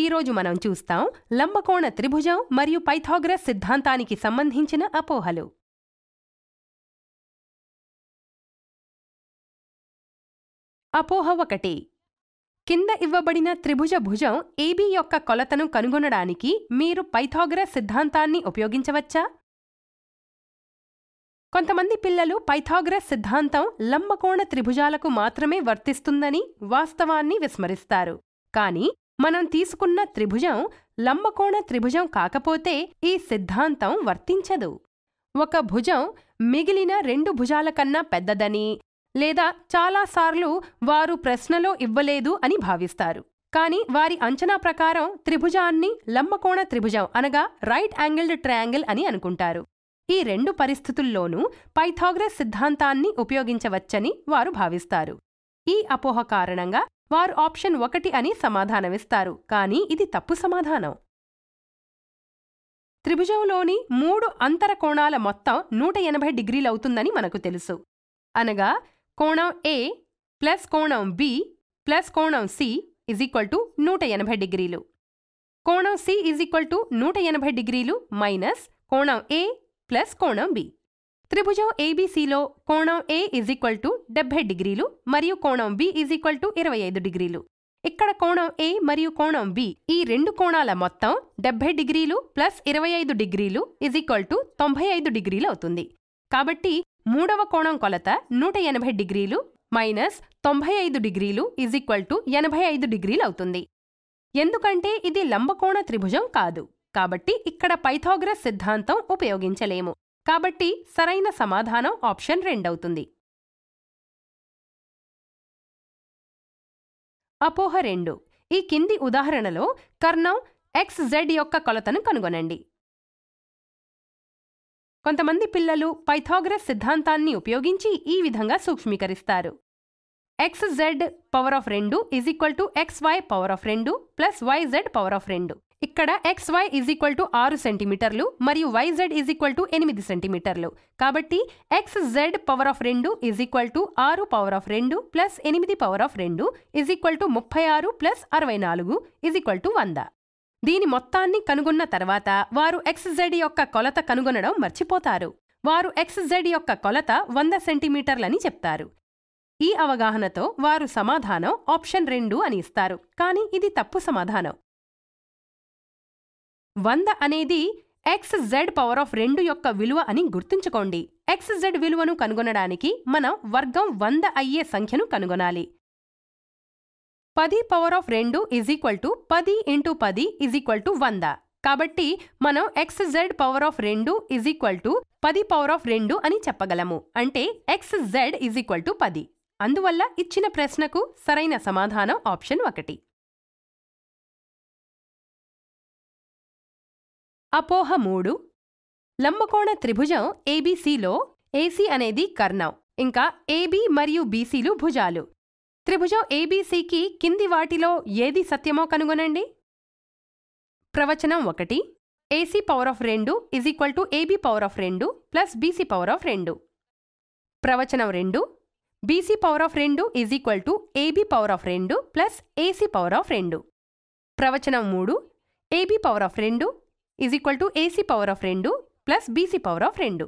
ఈరోజు మనం చూస్తాం లంబకోణ త్రిభుజం మరియు పైథాగ్రస్ సిద్ధాంతానికి సంబంధించిన అపోహలు అపోహ ఒకటి కింద ఇవ్వబడిన త్రిభుజ భుజం ఏబీ యొక్క కొలతను కనుగొనడానికి మీరు పైథాగ్రస్ సిద్ధాంతాన్ని ఉపయోగించవచ్చా కొంతమంది పిల్లలు పైథాగ్రస్ సిద్ధాంతం లంబకోణ త్రిభుజాలకు మాత్రమే వర్తిస్తుందని వాస్తవాన్ని విస్మరిస్తారు కానీ మనం తీసుకున్న త్రిభుజం లంబకోణ త్రిభుజం కాకపోతే ఈ సిద్ధాంతం వర్తించదు ఒక భుజం మిగిలిన రెండు భుజాల కన్నా పెద్దదని లేదా చాలాసార్లు వారు ప్రశ్నలో ఇవ్వలేదు అని భావిస్తారు కాని వారి అంచనా ప్రకారం త్రిభుజాన్ని లంబకోణ త్రిభుజం అనగా రైట్ యాంగిల్డ్ ట్రయాంగిల్ అని అనుకుంటారు ఈ రెండు పరిస్థితుల్లోనూ పైథాగ్రస్ సిద్ధాంతాన్ని ఉపయోగించవచ్చని వారు భావిస్తారు ఈ అపోహ కారణంగా వారు ఆప్షన్ ఒకటి అని సమాధానమిస్తారు కానీ ఇది తప్పు సమాధానం త్రిభుజంలోని మూడు అంతర కోణాల మొత్తం నూట ఎనభై డిగ్రీలవుతుందని మనకు తెలుసు అనగా కోణం ఏ ప్లస్ కోణం బి ప్లస్ కోణం సి ఇజ్ ఈక్వల్ టు నూట ఎనభై డిగ్రీలు కోణం సి ఇజ్ ఈక్వల్ టు నూట ఎనభై డిగ్రీలు మైనస్ కోణం ఏ ప్లస్ కోణం బి త్రిభుజం ఏబీసీలో కోణం ఏ ఈజ్ ఈక్వల్ టు డెబ్బై డిగ్రీలు మరియు కోణం బి ఈజ్ ఈక్వల్ టు ఇరవై ఐదు డిగ్రీలు ఇక్కడ కోణం ఏ మరియు కోణం బి ఈ రెండు కోణాల మొత్తం డెబ్బై డిగ్రీలు ప్లస్ ఇరవై ఐదు డిగ్రీలు ఇజ్ ఈక్వల్ టు తొంభై ఐదు డిగ్రీలు అవుతుంది కాబట్టి మూడవ కోణం కొలత నూట ఎనభై డిగ్రీలు మైనస్ తొంభై ఐదు డిగ్రీలు ఇజ్ ఈక్వల్ టు ఎనభై ఐదు డిగ్రీలు అవుతుంది ఎందుకంటే ఇది లంబకోణ త్రిభుజం కాదు కాబట్టి ఇక్కడ పైథాగ్రస్ సిద్ధాంతం ఉపయోగించలేము కాబట్టి సరైన సమాధానం ఆప్షన్ రెండవుతుంది అపోహ రెండు ఈ కింది ఉదాహరణలో కర్ణం ఎక్స్ జెడ్ యొక్క కొలతను కనుగొనండి కొంతమంది పిల్లలు పైథాగ్రస్ సిద్ధాంతాన్ని ఉపయోగించి ఈ విధంగా సూక్ష్మీకరిస్తారు ఎక్స్ జెడ్ పవర్ ఆఫ్ రెండు is equal to X Y power of రెండు plus Y Z power of రెండు ఇక్కడ X Y is equal to ఆరు సెంటీమీటర్లు మరియు వైజెడ్ ఈజ్ ఈక్వల్ టు ఎనిమిది సెంటీమీటర్లు కాబట్టి ఎక్స్ జెడ్ పవర్ ఆఫ్ రెండు ఈజ్ ఈక్వల్ టు ఆరు పవర్ ఆఫ్ రెండు ప్లస్ ఎనిమిది పవర్ ఆఫ్ రెండు ఈజ్ ఈక్వల్ టు ముప్పై ఆరు ప్లస్ అరవై నాలుగు ఈజ్ ఈక్వల్ టు వంద దీని మొత్తాన్ని కనుగొన్న తర్వాత వారు ఎక్స్ జెడ్ యొక్క కొలత కనుగొనడం మర్చిపోతారు వారు ఎక్స్ జెడ్ యొక్క కొలత వంద సెంటీమీటర్లని చెప్తారు ఈ అవగాహనతో వారు సమాధానం ఆప్షన్ రెండు అని ఇస్తారు కానీ ఇది తప్పు సమాధానం వంద అనేది ఎక్స్ జెడ్ పవర్ ఆఫ్ రెండు యొక్క విలువ అని గుర్తుంచుకోండి ఎక్స్ జెడ్ విలువను కనుగొనడానికి మనం వర్గం వంద అయ్యే సంఖ్యను కనుగొనాలి పది పవర్ ఆఫ్ రెండు ఈజ్ ఈక్వల్ టు పది ఇంటూ పది ఈజ్ ఈక్వల్ టు వంద కాబట్టి మనం ఎక్స్ జెడ్ పవర్ ఆఫ్ రెండు ఈజ్ ఈక్వల్ టు పది పవర్ ఆఫ్ రెండు అని చెప్పగలము అంటే X Z is equal to పది అందువల్ల ఇచ్చిన ప్రశ్నకు సరైన సమాధానం ఆప్షన్ ఒకటి అపోహ మూడు లంబకోణ త్రిభుజం ఏబీసీలో ఏసీ అనేది కర్ణం ఇంకా ఏబీ మరియు బీసీలు భుజాలు త్రిభుజం ఏబీసీకి కింది వాటిలో ఏది సత్యమో కనుగొనండి ప్రవచనం ఒకటి ఏసీ పవర్ ఆఫ్ రెండు is equal to AB power of రెండు ప్లస్ బీసీ పవర్ ఆఫ్ రెండు ప్రవచనం రెండు బీసీ పవర్ ఆఫ్ రెండు is equal to AB power of రెండు ప్లస్ ఏసీ పవర్ ఆఫ్ రెండు ప్రవచనం మూడు ఏబీ పవర్ ఆఫ్ రెండు is equal to AC power of రెండు ప్లస్ బీసీ పవర్ ఆఫ్ రెండు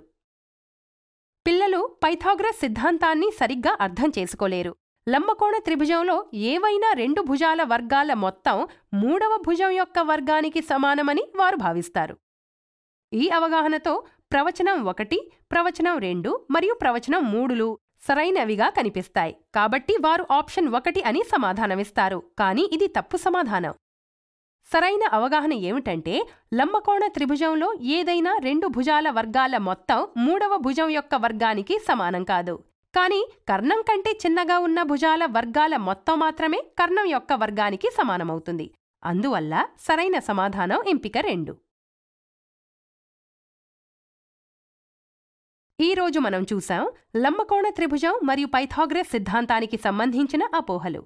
పిల్లలు పైథాగ్రస్ సిద్ధాంతాన్ని సరిగ్గా అర్థం చేసుకోలేరు లంబకోణ త్రిభుజంలో ఏవైనా రెండు భుజాల వర్గాల మొత్తం మూడవ భుజం యొక్క వర్గానికి సమానమని వారు భావిస్తారు ఈ అవగాహనతో ప్రవచనం ఒకటి ప్రవచనం రెండు మరియు ప్రవచనం మూడులు సరైనవిగా కనిపిస్తాయి కాబట్టి వారు ఆప్షన్ ఒకటి అని సమాధానమిస్తారు కానీ ఇది తప్పు సమాధానం సరైన అవగాహన ఏమిటంటే లంబకోణ త్రిభుజంలో ఏదైనా రెండు భుజాల వర్గాల మొత్తం మూడవ భుజం యొక్క వర్గానికి సమానం కాదు కానీ కర్ణం కంటే చిన్నగా ఉన్న భుజాల వర్గాల మొత్తం మాత్రమే కర్ణం యొక్క వర్గానికి సమానమవుతుంది అందువల్ల సరైన సమాధానం ఎంపిక రెండు ఈరోజు మనం చూసాం లంబకోణ త్రిభుజం మరియు పైథాగ్రస్ సిద్ధాంతానికి సంబంధించిన అపోహలు